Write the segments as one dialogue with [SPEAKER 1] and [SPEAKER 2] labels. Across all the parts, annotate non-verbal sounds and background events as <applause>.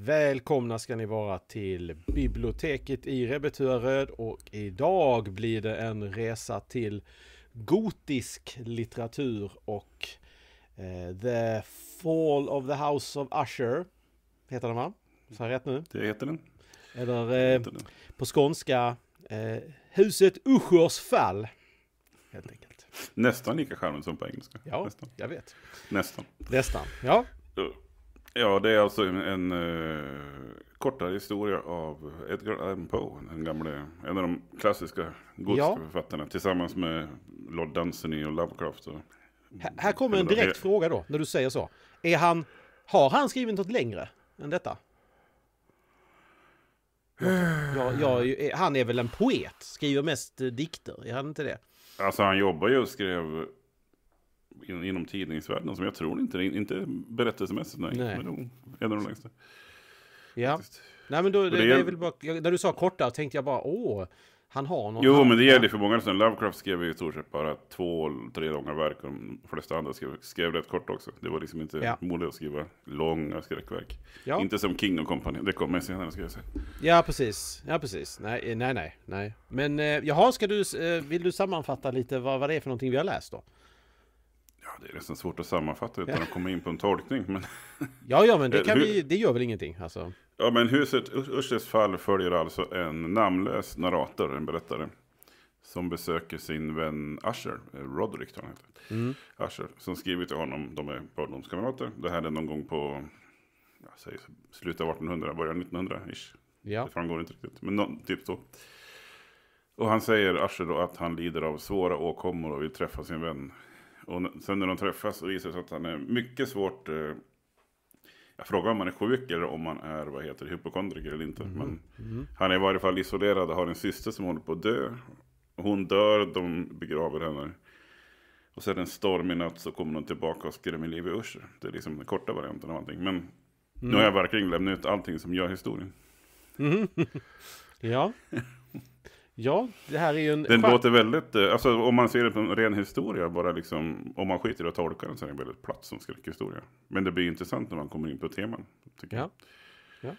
[SPEAKER 1] Välkomna ska ni vara till biblioteket i Rebbetuaröd och idag blir det en resa till gotisk litteratur och eh, The Fall of the House of Usher heter den va? Så rätt nu? Det heter den. Eller eh, heter den. på skånska eh, Huset Uschers fall.
[SPEAKER 2] Helt enkelt. Nästan lika charmigt som på engelska.
[SPEAKER 1] Ja, Nästan. jag vet.
[SPEAKER 2] Nästan. Nästan, ja. Ja, det är alltså en, en eh, kortare historia av Edgar Allan Poe, den gamle, en av de klassiska gotiska författarna, tillsammans med Lord Dunsany och Lovecraft. Och,
[SPEAKER 1] här, här kommer en direkt det. fråga då, när du säger så. Är han, har han skrivit något längre än detta? Ja, ja, han är väl en poet, skriver mest eh, dikter, är han inte det?
[SPEAKER 2] Alltså han jobbar ju och skrev in, inom tidningsvärlden som jag tror inte, inte berättelsemässigt nej, nej. men nog en av de längsta.
[SPEAKER 1] Ja, nej men då, det, det, är väl bara, när du sa korta tänkte jag bara åh, han har någon. Jo, hand. men det
[SPEAKER 2] gäller för många. Lovecraft skrev i stort sett bara två, tre långa verk och de flesta andra skrev, skrev rätt kort också. Det var liksom inte ja. modigt att skriva långa skräckverk. Ja. Inte som King och Company, det kommer senare ska jag säga.
[SPEAKER 1] Ja, precis. Ja, precis. Nej, eh, nej, nej. nej. Men eh, jaha, ska du, eh, vill du sammanfatta lite vad, vad det är för någonting vi har läst då?
[SPEAKER 2] det är nästan liksom svårt att sammanfatta utan att komma in på en tolkning. Men... <laughs> ja, ja, men det, eh, kan hur... vi,
[SPEAKER 1] det gör väl ingenting. Alltså.
[SPEAKER 2] Ja, men huset Urses fall följer alltså en namnlös narrator, en berättare. Som besöker sin vän Asher, eh, Roderick tror han heter. Mm. Asher, som skriver till honom, de är barndomskamrater. Det här är någon gång på jag säger, slutet av 1800, början 1900-ish. Ja. Det framgår inte riktigt, men någon, typ så. Och han säger, Asher, då, att han lider av svåra åkommor och vill träffa sin vän och sen när de träffas så visar det sig att han är mycket svårt. Eh, jag frågar om han är sjuk eller om han är vad heter hypokondriker eller inte. Mm. Men mm. han är i varje fall isolerad och har en syster som håller på att dö. Hon dör, de begraver henne. Och sen en stormig natt så kommer de tillbaka och skrämmer liv i Usher. Det är liksom den korta varianten av allting. Men mm. nu har mm. jag verkligen lämnat ut allting som gör historien.
[SPEAKER 1] Mm-hmm. <laughs>
[SPEAKER 2] ja. <laughs> Ja,
[SPEAKER 1] det här är ju en... Den skär... låter
[SPEAKER 2] väldigt, eh, alltså om man ser det på en ren historia bara liksom, om man skiter i att tolka den så är den väldigt platt som skräckhistoria. Men det blir intressant när man kommer in på teman. Tycker ja. Jag.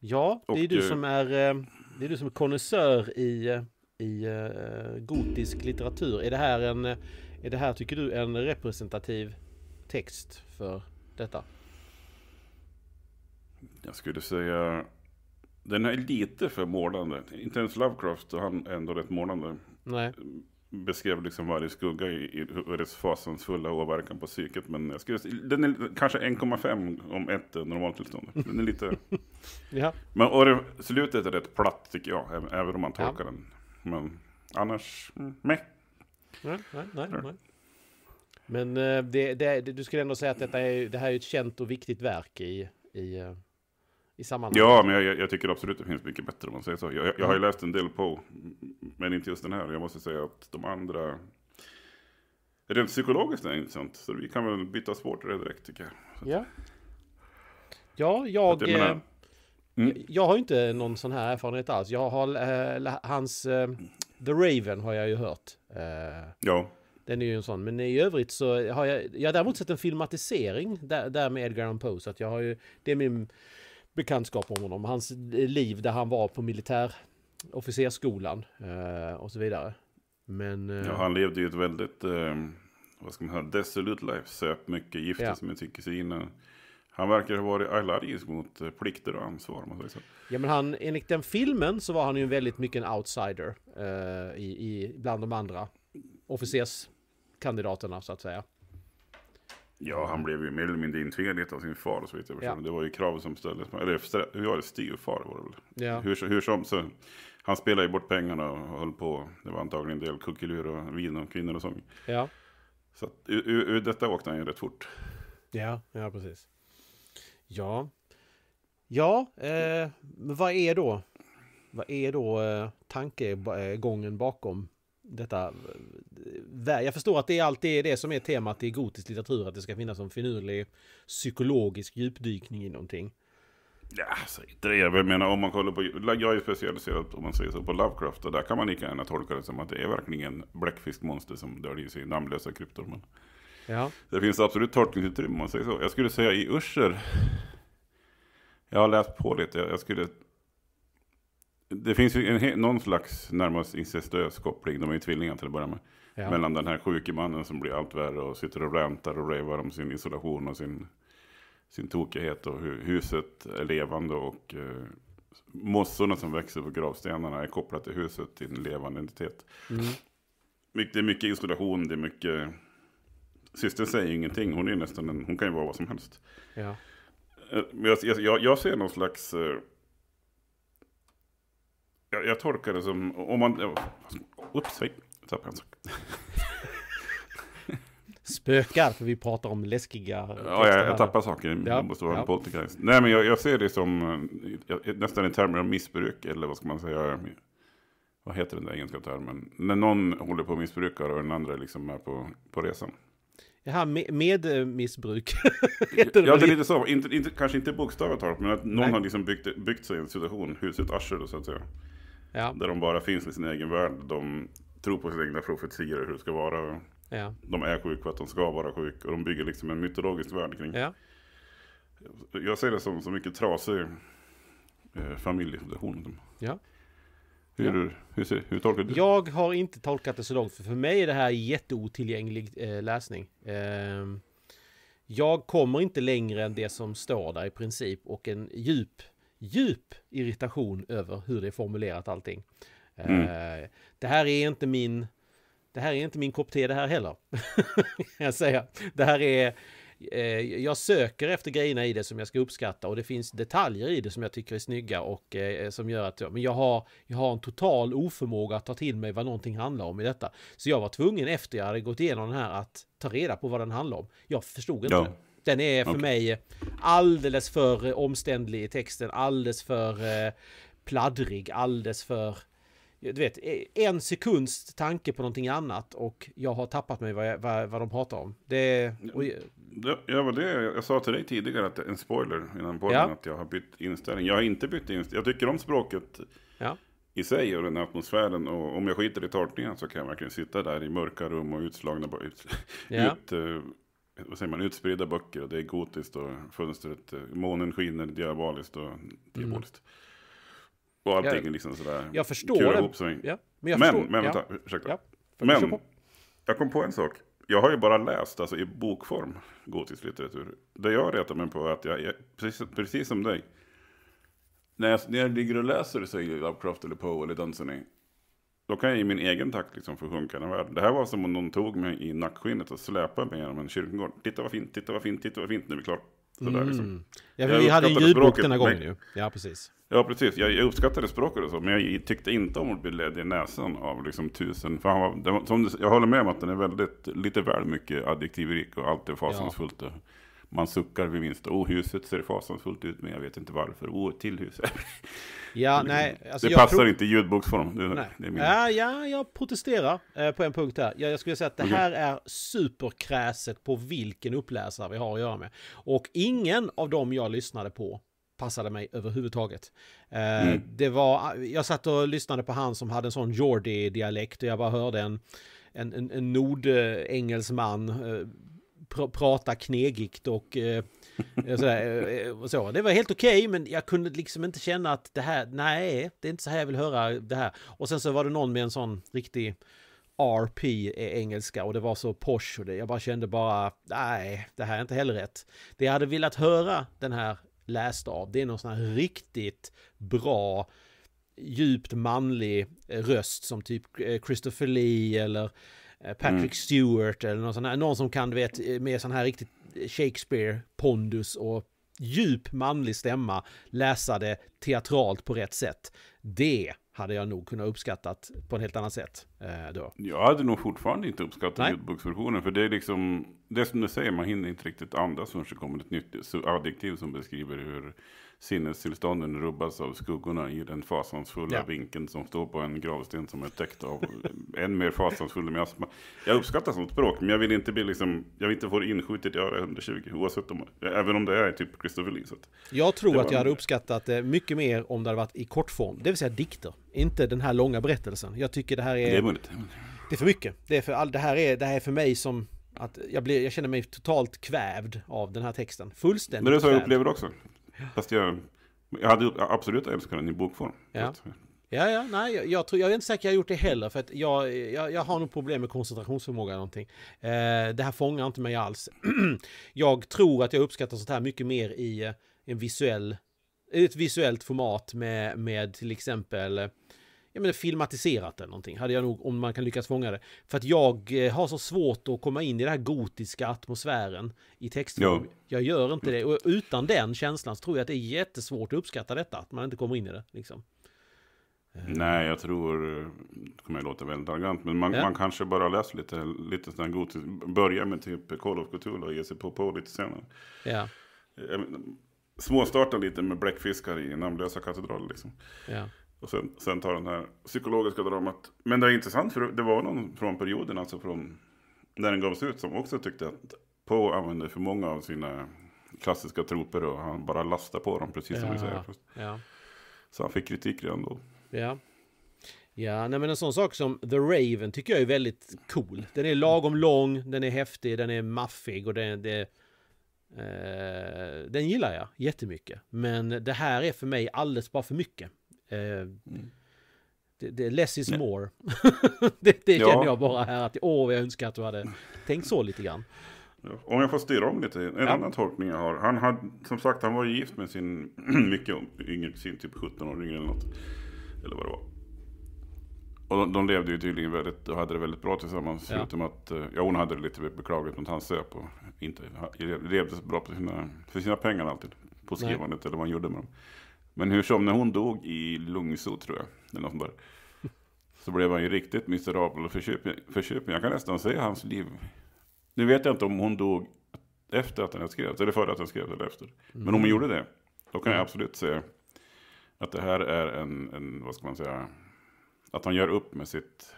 [SPEAKER 1] ja, ja det är du eh, som är, eh, det är du som är konnässör i, i gotisk litteratur. Är det här en, är det här tycker du en representativ text för detta?
[SPEAKER 2] Jag skulle säga den är lite för målande. Inte ens Lovecraft, han är ändå rätt målande. Nej. Beskrev liksom varje skugga i, i dess fasansfulla åverkan på psyket. Men jag skulle, den är kanske 1,5 om ett normaltillstånd. Den är lite... <laughs> ja. Men och det, slutet är rätt platt tycker jag, även om man tolkar ja. den. Men annars, mm, meh.
[SPEAKER 1] Nej, nej, nej, nej. Men eh, det, det, du skulle ändå säga att detta är, det här är ett känt och viktigt verk i, i eh, i sammanhanget. Ja, men
[SPEAKER 2] jag, jag, tycker absolut det finns mycket bättre om man säger så. Jag, jag mm. har ju mm. läst en del på, men inte just den här. Jag måste säga att de andra Rent psykologiskt är det intressant, så vi kan väl byta spår till det direkt tycker jag. Ja,
[SPEAKER 1] ja jag, jag, menar, eh, mm. jag har inte någon sån här erfarenhet alls. Jag har eh, hans eh, The Raven har jag ju hört. Eh, ja. Den är ju en sån, men i övrigt så har jag, jag har däremot sett en filmatisering där, där med Edgar Allan Poe, så att jag har ju, det är min bekantskap om honom. Hans liv där han var på militär officersskolan eh, och så vidare.
[SPEAKER 2] Men, eh, ja, han levde ju ett väldigt, eh, vad ska man säga, desolut life. Söp mycket, gifte ja. sig med tyckesina. Han verkar ha varit allergisk mot plikter och ansvar. Man säger
[SPEAKER 1] Ja men han, enligt den filmen så var han ju väldigt mycket en outsider. Eh, i, i, bland de andra officerskandidaterna så att säga.
[SPEAKER 2] Ja, han blev ju mer eller mindre intvingad av sin far så vitt jag Ja. Det var ju krav som ställdes. Eller hur var det? Styvfar var det väl? Ja. Hur, hur som, så, han spelade ju bort pengarna och höll på. Det var antagligen en del kuckelur och vin och kvinnor och sång. Ja. Så att, ur, ur detta åkte han ju rätt fort.
[SPEAKER 1] Ja, ja precis. Ja. Ja, eh, vad är då? Vad är då eh, tankegången eh, bakom detta... Eh, jag förstår att det alltid är det som är temat i gotisk litteratur, att det ska finnas en finurlig psykologisk djupdykning i någonting.
[SPEAKER 2] Ja, alltså inte det. Jag menar om man kollar på... Jag är specialiserad om man säger så på Lovecraft och där kan man lika gärna tolka det som att det är verkligen bläckfiskmonster som döljer sig i namnlösa kryptor. Men... Ja. Det finns absolut tolkningsutrymme om man säger så. Jag skulle säga i Usher. Jag har läst på lite. Jag skulle det finns ju någon slags närmast incestuös koppling, de är ju tvillingar till att börja med, ja. mellan den här sjuke mannen som blir allt värre och sitter och räntar och revar om sin isolation och sin, sin tokighet och hur huset är levande och eh, mossorna som växer på gravstenarna är kopplat till huset, till en levande entitet. Mm. Det är mycket isolation, det är mycket... Systern säger ingenting, hon, är nästan en, hon kan ju vara vad som helst. Ja. Eh, jag, jag, jag ser någon slags... Eh, jag, jag tolkar det som, om man, Oops, hej, tappade en sak.
[SPEAKER 1] Spökar, för vi pratar om läskiga... Ja, jag, jag tappar saker. Ja, måste vara ja. poltergeist. Nej,
[SPEAKER 2] men jag, jag, ser det som eh, nästan i termer av missbruk, eller vad ska man säga? Vad heter den där engelska termen? När någon håller på och missbrukar och den andra liksom är på, på resan.
[SPEAKER 1] Jaha, med, med eh, missbruk? <laughs> heter ja, det är lite
[SPEAKER 2] så. Inte, inte, kanske inte bokstavligt talat, men att någon Nej. har liksom byggt, byggt sig en situation, huset Arsel, så att säga. Ja. Där de bara finns i sin egen värld. De tror på sina egna profetior hur det ska vara. Ja. De är sjuka för att de ska vara sjuka. Och de bygger liksom en mytologisk värld kring. Ja. Jag ser det som så mycket trasig eh, familjetradition. Ja. Hur, ja. hur, hur tolkar du
[SPEAKER 1] Jag har inte tolkat det så långt. För, för mig är det här jätteotillgänglig eh, läsning. Eh, jag kommer inte längre än det som står där i princip. Och en djup djup irritation över hur det är formulerat allting. Eh, mm. Uh, det här är inte min... Det här är inte min kopp te det här heller. <laughs> jag säga. Det här är... Uh, jag söker efter grejerna i det som jag ska uppskatta och det finns detaljer i det som jag tycker är snygga och uh, som gör att men jag, har, jag har en total oförmåga att ta till mig vad någonting handlar om i detta. Så jag var tvungen efter jag hade gått igenom den här att ta reda på vad den handlar om. Jag förstod inte ja. det. Den är för okay. mig alldeles för omständlig i texten, alldeles för eh, pladdrig, alldeles för... Du vet, eh, en sekunds tanke på någonting annat och jag har tappat mig vad, jag, vad, vad de pratar om.
[SPEAKER 2] Det... Och... Ja, var det jag sa till dig tidigare, att en spoiler innan podden, ja. att jag har bytt inställning. Jag har inte bytt inställning. Jag tycker om språket ja. i sig och den här atmosfären. Och om jag skiter i tolkningen så kan jag verkligen sitta där i mörka rum och utslagna... Ut, ja. ut, eh, vad säger man, utspridda böcker och det är gotiskt och fönstret, eh, månen skiner diaboliskt och diaboliskt. Mm. Och allting är liksom sådär. Jag förstår det. Ihop sig. Ja, men, jag men, förstår. men vänta, ja. ursäkta. Ja, men, jag kom på en sak. Jag har ju bara läst, alltså i bokform, gotisk litteratur. Det jag retar mig på är att jag, precis, precis som dig, när jag, när jag ligger och läser, säger Lovecraft eller Poe eller Dunsany, då kan jag i min egen takt liksom försjunka den världen. Det här var som om någon tog mig i nackskinnet och släpade mig genom en kyrkogård. Titta vad fint, titta vad fint, titta vad fint, nu är vi klara. Sådär, mm. liksom. ja, vi hade en ljudbok den här gången ju. Ja, precis. Ja, precis. Jag, jag uppskattade språket och så, men jag tyckte inte om att bli ledd i näsan av liksom tusen. För han var, var som, jag håller med om att den är väldigt, lite väl mycket adjektivrik och allt är fasansfullt. Ja. Man suckar vid minsta, åh oh, huset ser fasansfullt ut, men jag vet inte varför, åh oh, till hus. ja, <laughs> nej, alltså det passar tror... inte i ljudboksform. Det, nej. Det min... ja,
[SPEAKER 1] ja, jag protesterar eh, på en punkt här. Jag, skulle säga att det okay. här är superkräset på vilken uppläsare vi har att göra med. Och ingen av dem jag lyssnade på passade mig överhuvudtaget. Eh, mm. det var, jag satt och lyssnade på han som hade en sån Geordie-dialekt och jag bara hörde en, en, en, nordengelsman eh, pr prata knegigt och eh, sådär, eh, och så. Det var helt okej, okay, men jag kunde liksom inte känna att det här, nej, det är inte så här jag vill höra det här. Och sen så var det någon med en sån riktig RP i engelska och det var så posh och det, jag bara kände bara, nej, det här är inte heller rätt. Det jag hade velat höra den här läst av, det är någon sån här riktigt bra djupt manlig eh, röst som typ eh, Christopher Lee eller Eh, Patrick mm. Stewart eller någon, sån här, någon som kan, du vet, eh, med sån här riktigt eh, Shakespeare-pondus och djup manlig stämma läsa det teatralt på rätt sätt. Det hade jag nog kunnat uppskattat på ett helt annat sätt
[SPEAKER 2] eh, då. Jag hade nog fortfarande inte uppskattat Nej. ljudboksversionen. För det är liksom, det är som du säger, man hinner inte riktigt andas förrän det kommer ett nytt adjektiv som beskriver hur sinnestillstånden rubbas av skuggorna i den fasansfulla ja. vinkeln som står på en gravsten som är täckt av <laughs> än mer fasansfull miasma. Jag uppskattar sånt språk, men jag vill inte bli liksom, jag vill inte få det inskjutet i öra 120, oavsett om, även om det är typ Christopher Lee. Jag tror att jag en... hade
[SPEAKER 1] uppskattat det mycket mer om det hade varit i kortform, det vill säga dikter, inte den här långa berättelsen. Jag tycker det här är... Det är, Det är för mycket. Det, är för all, det, här är, det här är för mig som att jag, blir, jag känner mig totalt kvävd av den här texten. Fullständigt Men det är så jag upplever det också.
[SPEAKER 2] Fast jag, jag hade absolut älskat den i bokform.
[SPEAKER 1] Ja. Ja, ja, nej, jag, jag, tror, jag är inte säker jag har gjort det heller för att jag, jag, jag har nog problem med koncentrationsförmåga eller någonting. Eh, det här fångar inte mig alls. <clears throat> jag tror att jag uppskattar sånt här mycket mer i en visuell, ett visuellt format med, med till exempel jag menar, filmatiserat det eller någonting. Hade jag nog, om man kan lyckas fånga det. För att jag eh, har så svårt att komma in i den här gotiska atmosfären i texten. Jo. Jag gör inte det. Och utan den känslan så tror jag att det är jättesvårt att uppskatta detta. Att man inte kommer in i det liksom.
[SPEAKER 2] Eh. Nej, jag tror, det kommer låta väldigt arrogant, men man, ja. man kanske bara läser lite, lite sådär gotiskt. Börja med typ Call of Cthulhu och ge sig på, på lite senare. Ja. Småstarta lite med bläckfiskar i namnlösa katedraler liksom. Ja. Och sen, sen tar den här psykologiska dramat. Men det är intressant för det var någon från perioden, alltså från när den gavs ut, som också tyckte att Poe använde för många av sina klassiska troper och han bara lastade på dem, precis som ja, du säger. Ja. Så han fick kritik redan då.
[SPEAKER 1] Ja. Ja, nej, men en sån sak som The Raven tycker jag är väldigt cool. Den är lagom lång, den är häftig, den är maffig och den, det, eh, den gillar jag jättemycket. Men det här är för mig alldeles bara för mycket. Eh, mm. Det, det, less is Nej. more. <laughs> det det ja. känner jag bara här att åh, jag önskar att du hade
[SPEAKER 2] tänkt så lite grann. Om jag får styra om lite, en ja. annan tolkning jag har. Han hade, som sagt, han var ju gift med sin <clears throat> mycket yngre kusin, typ 17 år eller något. Eller vad det var. Och de, de levde ju tydligen väldigt, och hade det väldigt bra tillsammans. Ja. Förutom att, eh, ja hon hade det lite beklagligt mot hans söp och inte levde så bra på sina, för sina pengar alltid. På skrivandet Nej. eller vad han gjorde med dem. Men hur som, när hon dog i lungsot, tror jag, eller något sånt där, så blev han ju riktigt miserabel och Köping, Jag kan nästan säga hans liv. Nu vet jag inte om hon dog efter att den skrevs, eller före att han skrev, eller efter. Men om hon mm. gjorde det, då kan jag mm. absolut säga att det här är en, en vad ska man säga, att han gör upp med sitt,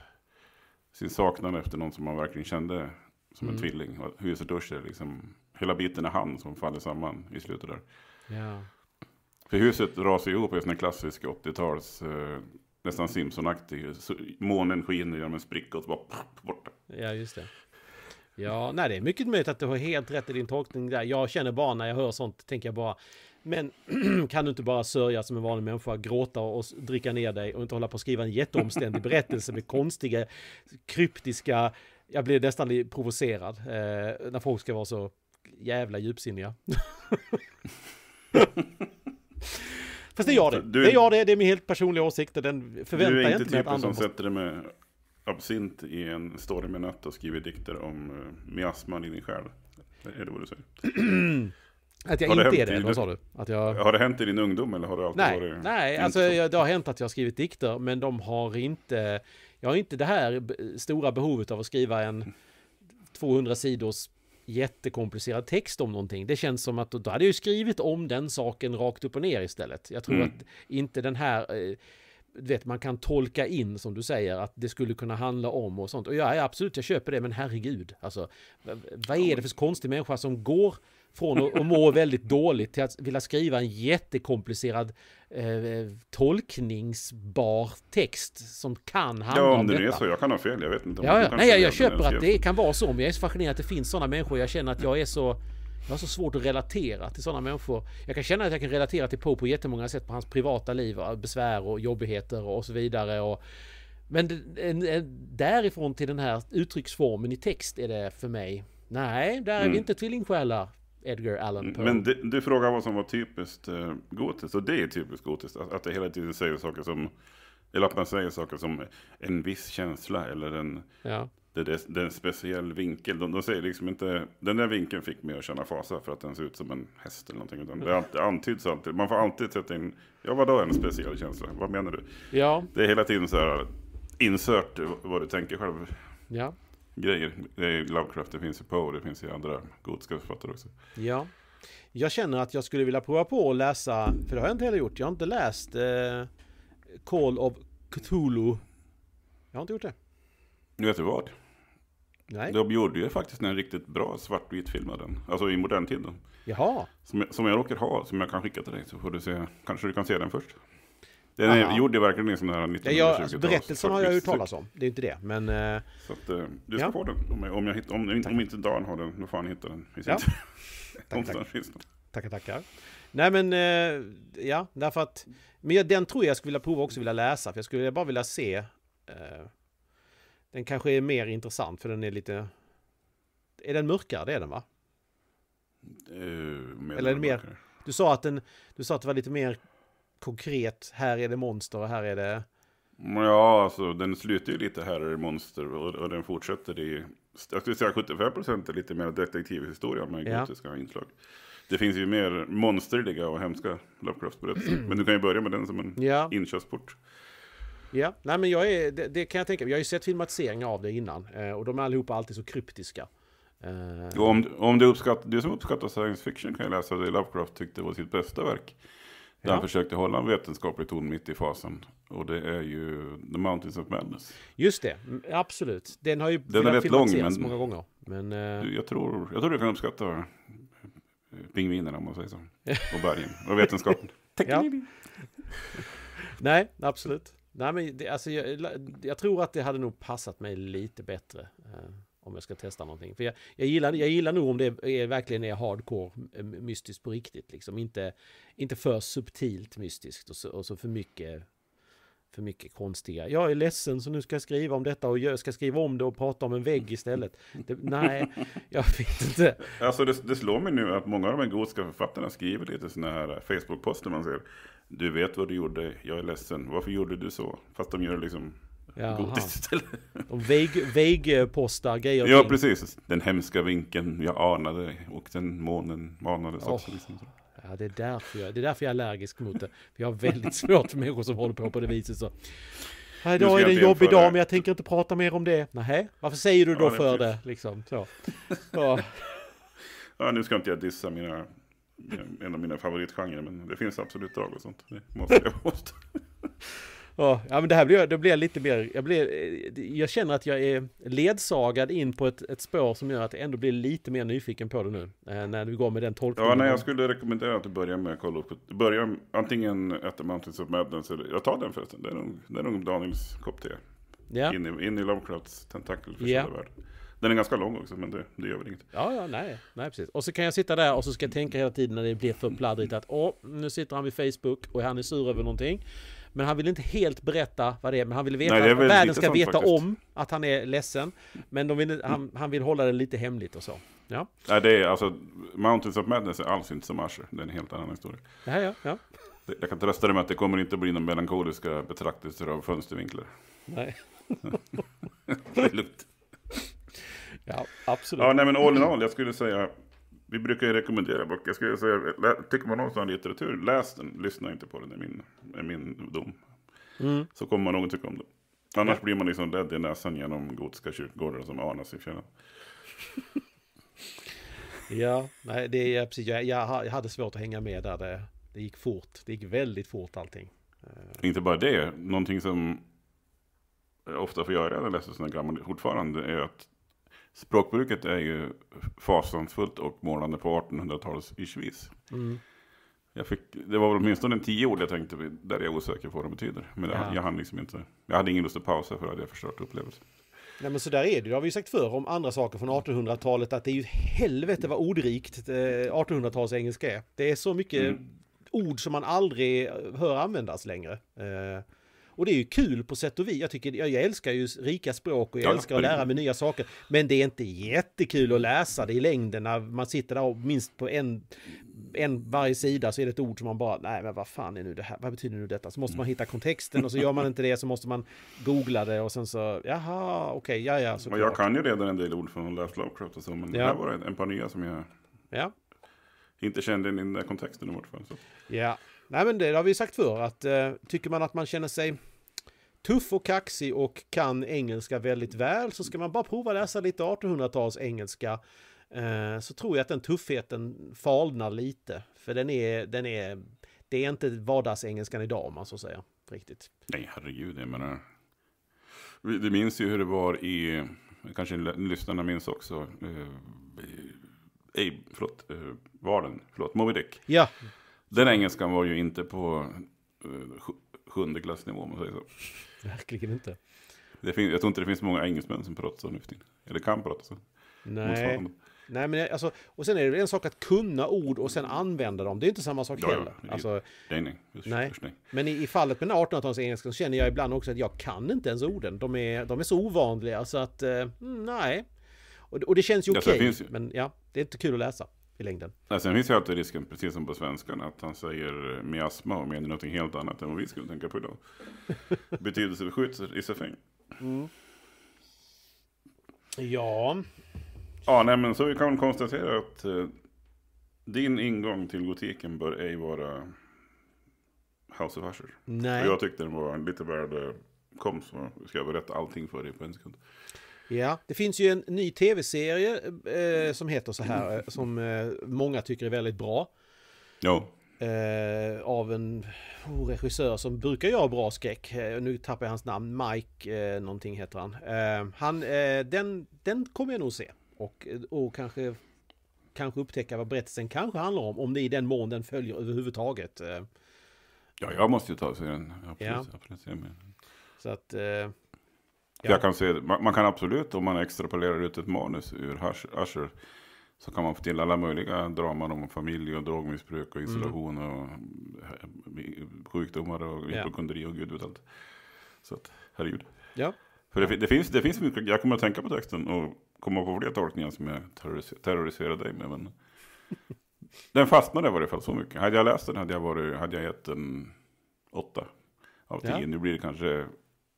[SPEAKER 2] sin saknad efter någon som man verkligen kände som en mm. tvilling. Huset Usher, liksom, hela biten är han som faller samman i slutet där. Ja. För huset rasar ihop i en klassisk 80-tals eh, nästan Simpson-aktig. Månen skiner genom en spricka och så bara
[SPEAKER 1] borta. Ja, just det. Ja, nej, det är mycket möjligt att du har helt rätt i din tolkning där. Jag känner bara när jag hör sånt, tänker jag bara, men <clears throat> kan du inte bara sörja som en vanlig människa, gråta och dricka ner dig och inte hålla på att skriva en jätteomständig berättelse med konstiga, kryptiska, jag blir nästan provocerad eh, när folk ska vara så jävla djupsinniga. <laughs>
[SPEAKER 2] Fast det mm. är jag det. Du, det jag
[SPEAKER 1] det, det är min helt personliga åsikter. Den förväntar jag inte mig Du är inte typen som måste...
[SPEAKER 2] sätter dig med absint i en story med natt och skriver dikter om uh, eh, miasman i din själ. Är det vad du
[SPEAKER 1] säger? <clears throat> Att jag har inte är det, vad sa du? Att jag... Har
[SPEAKER 2] det hänt i din ungdom eller har det alltid nej, varit? Nej, alltså
[SPEAKER 1] så? det har hänt att jag har skrivit dikter men de har inte, jag har inte det här stora behovet av att skriva en 200 sidors jättekomplicerad text om någonting. Det känns som att då hade jag skrivit om den saken rakt upp och ner istället. Jag tror mm. att inte den här eh, vet, man kan tolka in som du säger att det skulle kunna handla om och sånt. Och ja, absolut, jag köper det, men herregud, alltså, vad är det för konstig människa som går från att må väldigt dåligt till att vilja skriva en jättekomplicerad eh, tolkningsbar text som kan
[SPEAKER 2] handla ja, om, det detta. Ja, om det är så. Jag kan ha fel. Jag vet inte. Ja, ja. Nej, jag, jag köper att
[SPEAKER 1] det kan vara så, men jag är så fascinerad att det finns sådana människor. Jag känner att jag är så jag har så svårt att relatera till sådana människor. Jag kan känna att jag kan relatera till Poe på jättemånga sätt på hans privata liv, och besvär och jobbigheter och så vidare. Och, men därifrån till den här uttrycksformen i text är det för mig, nej, där är mm. vi inte tvillingsjälar. Edgar Allan Poe. Men
[SPEAKER 2] du, du frågar vad som var typiskt eh, gotiskt, och det är typiskt gotiskt, att, att det hela tiden säger saker som eller att man säger saker som en viss känsla eller en, ja det, det, det är en speciell vinkel. De, de, säger liksom inte, den där vinkeln fick mig att känna fasa för att den ser ut som en häst eller någonting. Utan det, alltid, antyds alltid, man får alltid sätta in, ja vadå en speciell känsla, vad menar du? Ja. Det är hela tiden så här, insert vad du tänker själv. Ja. Grejer. Det är Lovecraft, det finns i Poe, det finns i andra godskapsförfattare också.
[SPEAKER 1] Ja. Jag känner att jag skulle vilja prova på att läsa, för det har jag inte heller gjort, jag har inte läst eh, Call of Cthulhu. Jag har inte gjort det.
[SPEAKER 2] Du vet du vad? Nej. De gjorde ju faktiskt en riktigt bra svartvit film av den. Alltså i modern tid då. Jaha. Som, jag, som jag råkar ha, som jag kan skicka till dig. Så får du se, kanske du kan se den först. Den är Aha. verkligen en sån här 1920-tals... Ja, alltså, berättelsen har jag hört talas om. Det är inte det, men... Eh, så att, eh, du ska ja. få den. Om, jag, om, jag, om, om, inte Dan har den, då får han hitta den. I ja. <laughs> Tackar, tackar. Nej men, eh,
[SPEAKER 1] ja, därför att... Men jag, den tror jag skulle vilja prova också, vilja läsa. För jag skulle bara vilja se... Eh, den kanske är mer intressant för den är lite... Är den mörkare? Det är den va?
[SPEAKER 2] Uh, Eller är den mer...
[SPEAKER 1] Du sa, att den, du sa att det var lite mer konkret. Här är det monster och här är det...
[SPEAKER 2] Mm, ja, alltså den slutar ju lite här är det monster och, och den fortsätter i... Jag skulle säga 75 är lite mer detektivhistoria med ja. gotiska inslag. Det finns ju mer monsterliga och hemska Lovecraft-berättelser. <clears throat> Men du kan ju börja med den som en ja. inkörsport.
[SPEAKER 1] Ja, nej men jag är, det, det kan jag tänka mig. Jag har ju sett filmatiseringar av det innan eh, och de är allihopa alltid så kryptiska. Och eh,
[SPEAKER 2] om, om du, uppskatt, du som uppskattar science fiction kan jag läsa att Lovecraft tyckte det var sitt bästa verk. Där ja. han försökte hålla en vetenskaplig ton mitt i fasen. Och det är ju The Mountains of Madness.
[SPEAKER 1] Just det, mm, absolut. Den har ju Den är rätt lång, men, många gånger. Men, eh, jag, tror,
[SPEAKER 2] jag tror du kan uppskatta pingvinerna om man säger så. Och bergen och vetenskapen.
[SPEAKER 1] <laughs> Nej, absolut. Nej, men det, alltså, jag, jag, tror att det hade nog passat mig lite bättre. Eh, om jag ska testa någonting. För jag, jag, gillar, jag gillar nog om det är, verkligen är hardcore eh, mystiskt på riktigt. Liksom. Inte, inte för subtilt mystiskt och så, och så för mycket för mycket konstiga. Jag är ledsen så nu ska jag skriva om detta och jag ska skriva om det och prata om en vägg istället. Det, nej, jag vet
[SPEAKER 2] inte. Alltså det, det, slår mig nu att många av de här gotiska författarna skriver lite sådana här eh, Facebook-poster man ser. Du vet vad du gjorde, jag är ledsen. Varför gjorde du så? Fast de gör liksom godis
[SPEAKER 1] istället. Och väg, grejer. Ja, precis.
[SPEAKER 2] Den hemska vinkeln jag anade och den månen manades oh. också.
[SPEAKER 1] Liksom. Ja, det, är därför jag, det är därför jag är allergisk mot det. jag har väldigt svårt för människor som håller på på det viset. Så. Ja, idag är det en jobbig dag, men jag tänker inte prata mer om det. Nej, varför säger du då ja, för precis. det? Liksom, så.
[SPEAKER 2] <laughs> Ja. ja, nu ska inte jag dissa mina en av mina favoritgenrer, men det finns absolut drag och sånt. Det måste jag måste.
[SPEAKER 1] <laughs> ja, men det här blir, det blir lite mer, jag, blir, jag känner att jag är ledsagad in på ett, ett spår som gör att jag ändå blir lite mer nyfiken på det nu. Eh, när du går med den tolkningen. Ja, nej, jag
[SPEAKER 2] skulle rekommendera att du börjar med Call of Börja antingen äta Mountains of Madness, eller, jag tar den förresten, det är nog, Daniels kopp te. Yeah. In, i, in i Lovecrafts tentakelförsedda yeah. värld. Den är ganska lång också, men det, det gör väl inget. Ja,
[SPEAKER 1] ja, nej, nej, precis. Och så kan jag sitta där och så ska jag tänka hela tiden när det blir för pladdrigt att åh, nu sitter han vid Facebook och han är sur över någonting. Men han vill inte helt berätta vad det är, men han vill veta Nej, att världen ska sant, veta faktiskt. om att han är ledsen. Men vill, han, han, vill hålla det lite hemligt och så.
[SPEAKER 2] Ja. Nej, det är alltså, Mountains of Madness är alls inte som Asher. Det är en helt annan historia. Ja, ja, ja. Jag kan trösta dig med att det kommer inte bli några melankoliska betraktelser av fönstervinklar. Nej. <laughs> det är lugnt. Ja, absolut. Ja, nej men all in all, jag skulle säga, vi brukar ju rekommendera böcker. Jag skulle säga, tycker man om sån litteratur, läs den, lyssna inte på den, är min, är min dom. Mm. Så kommer man nog tycka om det. Annars ja. blir man liksom ledd i näsan genom gotiska kyrkogårdar som anas i fjällen.
[SPEAKER 1] <laughs> ja, nej, det är precis, jag, jag hade svårt att hänga med där. Det, det gick fort, det gick väldigt fort allting.
[SPEAKER 2] Eh. Inte bara det, någonting som jag ofta får göra när jag läser sådana gamla fortfarande är att Språkbruket är ju fasansfullt och målande på 1800-talets yrsvis. Mm. det var väl åtminstone en tio ord jag tänkte där jag är osäker på vad de betyder. Men ja. jag hann liksom inte, jag hade ingen lust att pausa för då hade jag förstört upplevelsen.
[SPEAKER 1] Nej men så där är det, det har vi ju sagt förr om andra saker från 1800-talet att det är ju helvete vad ordrikt 1800-tals eh, engelska är. Det är så mycket mm. ord som man aldrig hör användas längre. Eh, och det är ju kul på sätt och vis. Jag, tycker, jag, älskar ju rika språk och jag ja, älskar att lära mig nya saker. Men det är inte jättekul att läsa det i längden när man sitter där och minst på en, en varje sida så är det ett ord som man bara, nej men vad fan är nu det här, vad betyder nu detta? Så måste man hitta kontexten och så gör man inte det så måste man googla det och sen så, jaha, okej, okay, ja ja.
[SPEAKER 2] Såklart. Jag kan ju redan en del ord från Left Lovecraft och så, men ja. det här var en, par nya som jag ja. inte kände i den där kontexten i vart fall. Så.
[SPEAKER 1] Ja, nej men det, det har vi sagt förr, att uh, tycker man att man känner sig tuff och kaxig och kan engelska väldigt väl så ska man bara prova läsa lite 1800-tals engelska eh, så tror jag att den tuffheten falnar lite. För den är, den är, det är inte vardagsengelskan idag om man så säger. Riktigt.
[SPEAKER 2] Nej, herregud, jag menar. Du minns ju hur det var i, kanske lyssnarna minns också, eh, eh, förlåt, eh, den? förlåt, Moby Dick. Ja. Den engelskan var ju inte på eh, sjunde klassnivå om man säger så. Verkligen inte. Det finns, jag tror inte det finns många engelsmän som pratar så nu Eller kan prata så. Nej.
[SPEAKER 1] Nej, men alltså, och sen är det en sak att kunna ord och sen använda dem. Det är inte samma sak ja, heller. Ja, alltså, nej, nej. Just, nej. Just, nej. Men i, i, fallet med 1800-tals engelska så känner jag ibland också att jag kan inte ens orden. De är, de är så ovanliga så att, eh, mm, nej. Och, och, det känns ju okej, okay, ja, men ja, det är inte kul att läsa i längden.
[SPEAKER 2] Nej, sen finns ju alltid risken, precis som på svenskan, att han säger eh, miasma och menar något helt annat än vad vi skulle tänka på idag. <laughs> Betydelseförskjutelser i fäng.
[SPEAKER 1] Mm. Ja.
[SPEAKER 2] Ja, nej, men så vi kan konstatera att eh, din ingång till gotiken bör ej vara House of Usher. Nej. Och jag tyckte den var lite värd, eh, kom så ska jag berätta allting för dig på en sekund.
[SPEAKER 1] Ja, det finns ju en ny tv-serie eh, som heter så här, eh, som eh, många tycker är väldigt bra. Ja. Eh, av en oh, regissör som brukar göra bra skräck. Eh, nu tappar jag hans namn, Mike eh, någonting heter han. Eh, han den, den kommer jag nog se. Och, och kanske, kanske upptäcka vad berättelsen kanske handlar om, om det i den mån den följer överhuvudtaget.
[SPEAKER 2] Ja, jag måste ju ta och se den. Absolut, ja. absolut. Så att, Ja. Jag kan se, man, man, kan absolut om man extrapolerar ut ett manus ur Usher så kan man få till alla möjliga draman om familj och drogmissbruk och isolation mm. och eh, sjukdomar och hypokondri ja. och gud vet allt. Så att, herregud. Ja. För det, det, finns, det finns mycket, jag kommer att tänka på texten och komma på fler tolkningar som jag terroris terroriserar dig med. Men <laughs> den fastnade i varje fall så mycket. Hade jag läst den hade jag, varit, hade jag gett en åtta av tio. Ja. Nu blir det kanske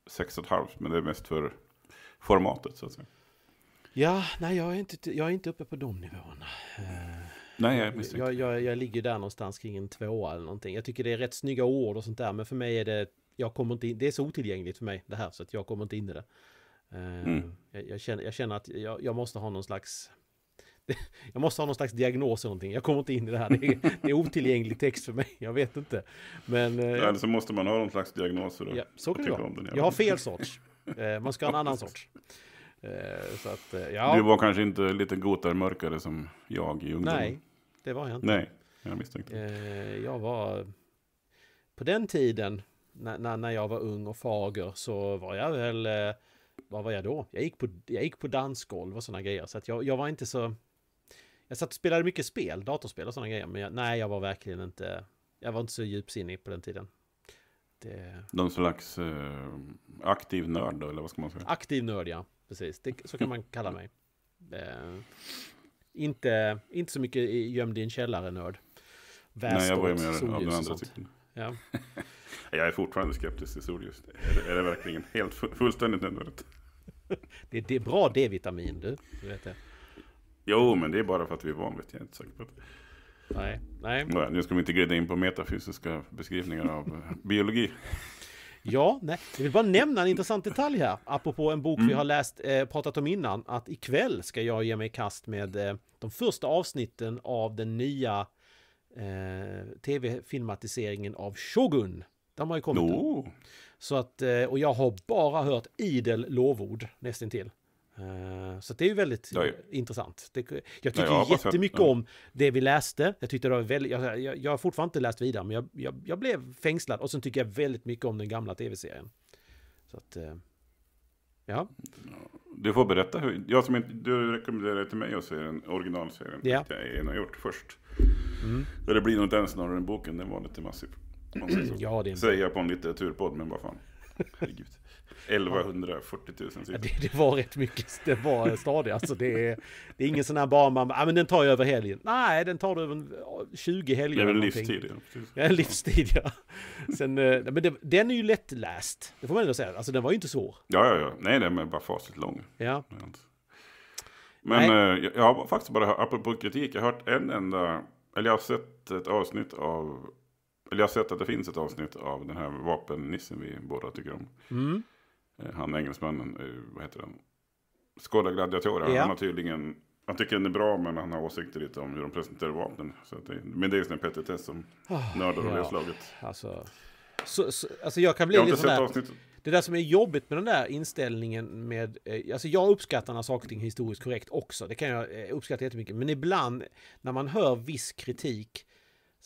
[SPEAKER 2] 6,5 men det är mest för formatet så att säga.
[SPEAKER 1] Ja, nej jag är inte, jag är inte uppe på de nivåerna.
[SPEAKER 2] Eh, nej, jag,
[SPEAKER 1] jag, jag, jag ligger där någonstans kring en tvåa eller någonting. Jag tycker det är rätt snygga ord och sånt där, men för mig är det... Jag kommer inte in, det är så otillgängligt för mig det här, så att jag kommer inte in i det. Eh, mm. Jag, jag, känner, jag känner att jag, jag måste ha någon slags <laughs> jag måste ha någon slags diagnos eller någonting. Jag kommer inte in i det här. Det är, det är otillgänglig text för mig. Jag vet inte. Men... Eh, Eller så
[SPEAKER 2] måste man ha någon slags diagnos för det. Ja, så kan det vara. Jag har fel sorts. Eh,
[SPEAKER 1] man ska ha en annan sorts. <laughs> Eh, så att, eh, ja. Du var
[SPEAKER 2] kanske inte lite mörkare som jag i ungdomen? Nej, det var jag inte. Nej, jag misstänkte.
[SPEAKER 1] jag var... På den tiden, när, när jag var ung och fager, så var jag väl vad var jag då? Jag gick på, jag gick på dansgolv och sådana grejer. Så att jag, jag var inte så... Jag satt och spelade mycket spel, datorspel och sådana grejer. Men jag, nej, jag var verkligen inte... Jag var inte så djupsinnig på den tiden. Det...
[SPEAKER 2] Någon slags eh, aktiv nörd då, eller vad ska man säga?
[SPEAKER 1] Aktiv nörd, ja. Precis, det, så kan man kalla mig. Eh, inte, inte så mycket gömd i en källare nörd. Väståt, Nej, jag var ju mer av den andra typen. Ja.
[SPEAKER 2] <laughs> jag är fortfarande skeptisk till solljus. Är det, är det verkligen helt fullständigt nödvändigt? <laughs> det, är, det är bra D-vitamin, du. du vet det. Jo, men det är bara för att vi är van vid Jag är inte säker på att... Nej, nej. nej nu ska vi inte glida in på metafysiska beskrivningar av eh, biologi. Ja, nej. jag vill bara nämna en intressant detalj här,
[SPEAKER 1] apropå en bok mm. vi har läst, eh, pratat om innan, att ikväll ska jag ge mig i kast med eh, de första avsnitten av den nya eh, tv-filmatiseringen av Shogun. De har ju kommit. No. Så att, eh, och jag har bara hört idel lovord nästintill. Eh, så det är ju väldigt Nej. intressant. Det, jag tycker Nej, jag jättemycket om det vi läste. Jag tyckte det var väldigt, jag, jag, jag har fortfarande inte läst vidare, men jag, jag, jag, blev fängslad. Och sen tycker jag väldigt mycket om den gamla tv-serien. Så
[SPEAKER 2] att, eh, ja. Du får berätta hur, jag som inte, du rekommenderade till mig att se den originalserien. Ja. Jag än har gjort först. Mm. det blir nog den snarare än boken, den var lite massiv. ja, en... Säger jag på en litteraturpodd, men vad fan. Herregud. 1140 000 sidor. Ja, det,
[SPEAKER 1] det, var rätt mycket, det var stadigt. Alltså det, är, det är ingen sån här bara man, ah, men den tar jag över helgen. Nej, den tar du över 20 helger. Det är väl livstid. Ja, ja livstid ja. Sen, eh, men det, den är ju lättläst. Det får man ändå säga. Alltså den var ju inte svår.
[SPEAKER 2] Ja, ja, ja. Nej, den är bara fasligt lång. Ja. Men Nej. Eh, jag har faktiskt bara hört, apropå kritik, jag har hört en enda, eller jag har sett ett avsnitt av eller jag har sett att det finns ett avsnitt av den här vapennissen vi båda tycker om. Mm. Eh, han engelsmannen, eh, vad heter han? Skåda gladiatorer. Ja. Han har tydligen, han tycker den är bra men han har åsikter lite om hur de presenterar vapnen. Så det, men det är ju en petitess som oh, nördar ja. det slaget. Alltså,
[SPEAKER 1] så, så, alltså jag kan bli jag lite sådär. Det där som är jobbigt med den där inställningen med, eh, alltså jag uppskattar när saker och ting är historiskt korrekt också, det kan jag uppskatta jättemycket, men ibland när man hör viss kritik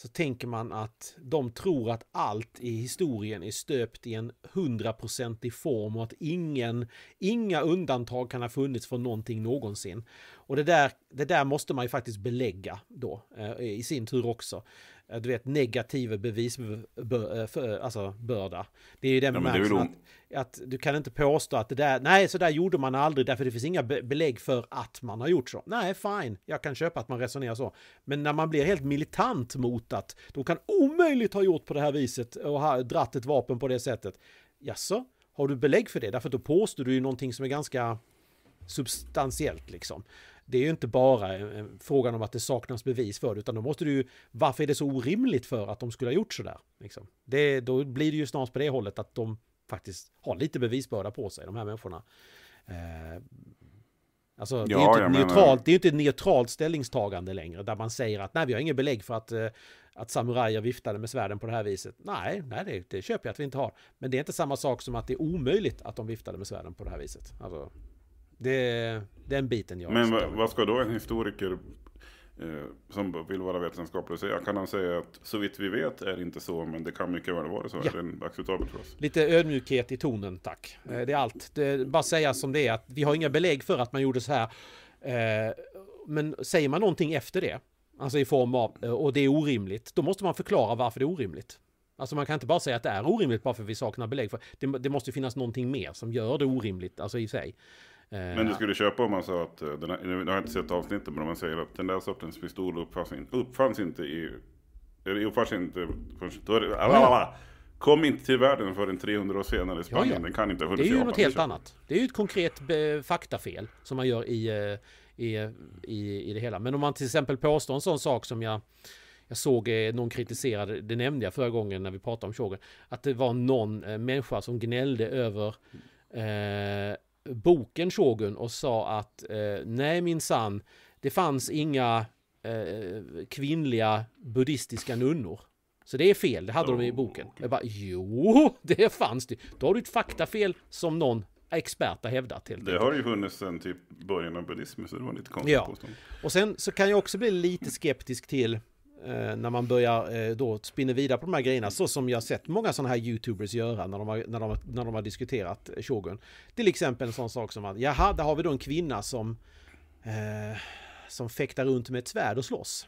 [SPEAKER 1] så tänker man att de tror att allt i historien är stöpt i en hundraprocentig form och att ingen, inga undantag kan ha funnits för någonting någonsin. Och det där, det där måste man ju faktiskt belägga då eh, i sin tur också. Eh, du vet negativ bevisbörda. Eh, alltså börda. det är ju den ja, bemärkelsen att, att, du kan inte påstå att det där, nej så där gjorde man aldrig därför det finns inga belägg för att man har gjort så. Nej, fine, jag kan köpa att man resonerar så. Men när man blir helt militant mot att de kan omöjligt ha gjort på det här viset och ha dratt ett vapen på det sättet. Jaså, har du belägg för det? Därför att då påstår du ju någonting som är ganska substantiellt liksom det är ju inte bara eh, eh, frågan om att det saknas bevis för det, utan då måste du ju, varför är det så orimligt för att de skulle ha gjort sådär? Liksom? Det, då blir det ju snart på det hållet att de faktiskt har lite bevisbörda på sig, de här människorna. Eh, Alltså, det, är ju inte neutralt, det är inte ett neutralt ställningstagande längre där man säger att nej, vi har inget belägg för att, eh, att samurajer viftade med svärden på det här viset. Nej, nej det, det köper jag att vi inte har. Men det är inte samma sak som att det är omöjligt att de viftade med svärden på det
[SPEAKER 2] här viset. Alltså,
[SPEAKER 1] det, är den biten jag Men vad,
[SPEAKER 2] ska då en historiker eh, som vill vara vetenskaplig säga? Kan han säga att så vitt vi vet är det inte så, men det kan mycket väl vara så? Ja. Är det acceptabelt för oss?
[SPEAKER 1] Lite ödmjukhet i tonen, tack. Eh, det är allt. Det är bara säga som det är, att vi har inga belägg för att man gjorde så här. Eh, men säger man någonting efter det, alltså i form av, eh, och det är orimligt, då måste man förklara varför det är orimligt. Alltså man kan inte bara säga att det är orimligt bara för att vi saknar belägg. För det, det måste finnas någonting mer som gör det orimligt, alltså i sig.
[SPEAKER 2] Eh, men du skulle köpa om man sa att, eh, den här, jag har inte sett avsnittet, men om man säger att den där sortens pistol uppfanns, uppfanns inte i, eller uppfanns inte, ja. kom inte till världen förrän 300 år senare i Spanien. Ja, ja. Den kan inte ha funnits Det är ju något helt annat.
[SPEAKER 1] Det är ju ett konkret eh, faktafel som man gör i, i, i, i det hela. Men om man till exempel påstår en sån sak som jag jag såg någon kritiserade, det nämnde jag förra gången när vi pratade om Shogun, att det var någon människa som gnällde över eh, boken Shogun och sa att eh, nej min sann, det fanns inga eh, kvinnliga buddhistiska nunnor. Så det är fel, det hade oh, de i boken. Okay. Jag bara, jo, <laughs> det fanns det. Då har du ett faktafel som någon expert har hävdat. Helt
[SPEAKER 2] det helt. har ju funnits sedan typ början av buddhismen, så det var lite konstigt ja.
[SPEAKER 1] Och sen så kan jag också bli lite skeptisk till Eh, när man börjar eh, då spinna vidare på de här grejerna så som jag sett många sådana här YouTubers göra när de har, när de, när de har diskuterat eh, Shogun. Till exempel en sån sak som att jaha, där har vi då en kvinna som eh, som fäktar runt med ett svärd och slåss.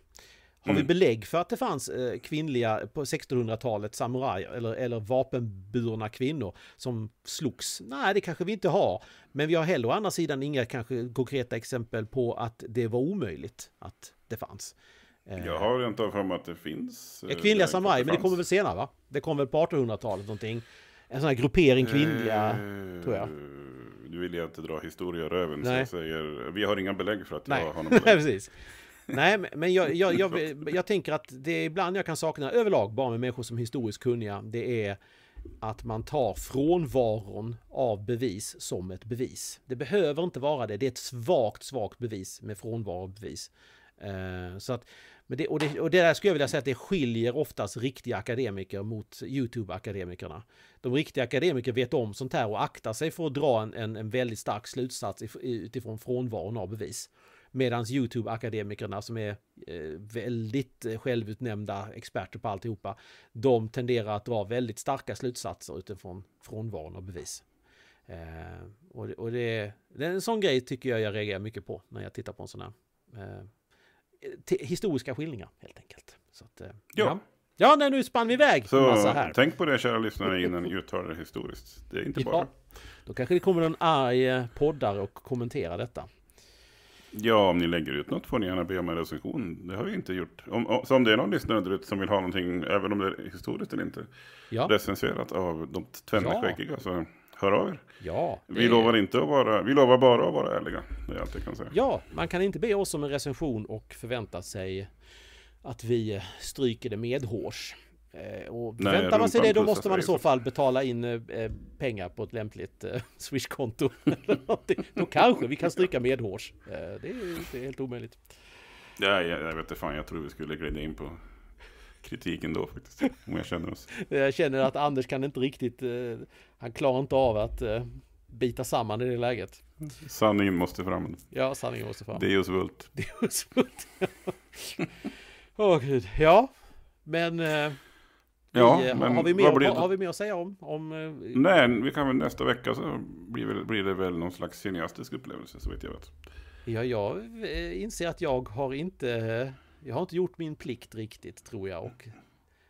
[SPEAKER 1] Har vi mm. belägg för att det fanns eh, kvinnliga på 1600-talet samurajer eller, eller vapenburna kvinnor som slogs? Nej, det kanske vi inte har. Men vi har heller å andra sidan inga kanske konkreta exempel på att det var omöjligt att det fanns.
[SPEAKER 2] Eh, jag har rent av för att det finns... Ja, eh, kvinnliga samurajer, men det kommer
[SPEAKER 1] väl senare va? Det kommer väl på 1800-talet någonting. En sån här gruppering kvinnliga, eh, tror jag.
[SPEAKER 2] Nu vill jag inte dra historia röven, så jag säger... Vi har inga belägg för att Nej. jag har någon <laughs> belägg. Precis. Nej, men jag, jag, <laughs> jag, jag,
[SPEAKER 1] tänker att det är ibland jag kan sakna överlag, bara med människor som är historiskt kunniga, det är att man tar frånvaron av bevis som ett bevis. Det behöver inte vara det, det är ett svagt, svagt bevis med frånvaro av bevis. Eh, så att, men det, och, det, och det där skulle jag vilja säga att det skiljer oftast riktiga akademiker mot YouTube-akademikerna. De riktiga akademikerna vet om sånt här och aktar sig för att dra en, en, en väldigt stark slutsats utifrån frånvaron av bevis. Medan YouTube-akademikerna som är eh, väldigt eh, självutnämnda experter på alltihopa, de tenderar att dra väldigt starka slutsatser utifrån frånvaron av bevis. och det, och det, det är en sån grej tycker jag jag reagerar mycket på när jag tittar på en sån här historiska skildringar helt enkelt. Så att, eh, ja. ja. Ja, nej, nu spann vi iväg Så, massa här. Tänk
[SPEAKER 2] på det kära lyssnare innan ni uttalar det historiskt. Det är inte ja. bara. Då kanske det kommer en
[SPEAKER 1] arg eh, poddare och kommenterar detta.
[SPEAKER 2] Ja, om ni lägger ut något får ni gärna be om en recension. Det har vi inte gjort. Om, så om det är någon lyssnare där ute som vill ha någonting, även om det är historiskt eller inte, ja. recenserat av de tvenne ja. så hör av er. Ja, vi, är... lovar inte att vara, vi lovar bara att vara ärliga. Det är allt jag kan säga.
[SPEAKER 1] Ja, man kan inte be oss om en recension och förvänta sig att vi stryker det med hårs. Eh, och Nej, väntar man sig det då måste man i så fall betala in eh, pengar på ett lämpligt eh, <laughs> Swish-konto. <laughs> då kanske vi kan stryka medhårs. Det är, det helt omöjligt.
[SPEAKER 2] Ja, jag, jag vet inte fan, jag tror vi skulle glida in på kritik ändå faktiskt, om jag känner oss.
[SPEAKER 1] <laughs> Jag känner att Anders kan inte riktigt, eh, han klarar inte av att eh, bita samman i det läget.
[SPEAKER 2] Sanningen måste fram. Ja, sanningen måste fram. Det är just vult.
[SPEAKER 1] Det är just vult, <laughs> Åh oh, gud, ja. Men... Eh, ja, vi, men har, vi mer, blir... har vi mer att säga om? om... Nej, vi kan väl nästa vecka så
[SPEAKER 2] blir, väl, blir det väl någon slags cineastisk upplevelse så vet jag vet. Ja, jag
[SPEAKER 1] inser att jag har inte jag har inte gjort min plikt riktigt tror jag och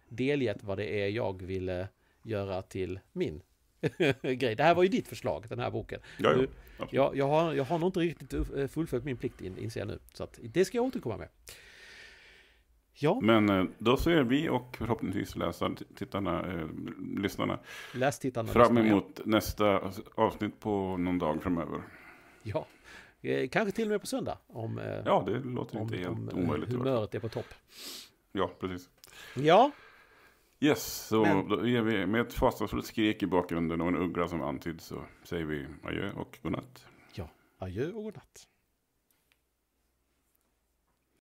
[SPEAKER 1] delgett vad det är jag ville göra till min <laughs> grej. Det här var ju ditt förslag, den här boken. Ja, nu, jag, jag, har, jag har nog inte riktigt eh, fullföljt min plikt in, inser jag nu. Så att, det ska jag återkomma med.
[SPEAKER 2] Ja. Men eh, då ser vi och förhoppningsvis läsarna, tittarna, eh, lyssnarna. Lästittarna. Fram emot lyssnarna, ja. nästa avsnitt på någon dag framöver.
[SPEAKER 1] Ja. Eh, kanske till och med på söndag. Om, eh, ja, det låter om, inte helt om, eh, omöjligt. Om humöret är på topp.
[SPEAKER 2] Ja, precis. Ja. Yes, så Men... då ger vi med ett fasansfullt skrik i bakgrunden och en uggla som antydd så säger vi adjö och godnatt.
[SPEAKER 1] Ja, adjö och godnatt.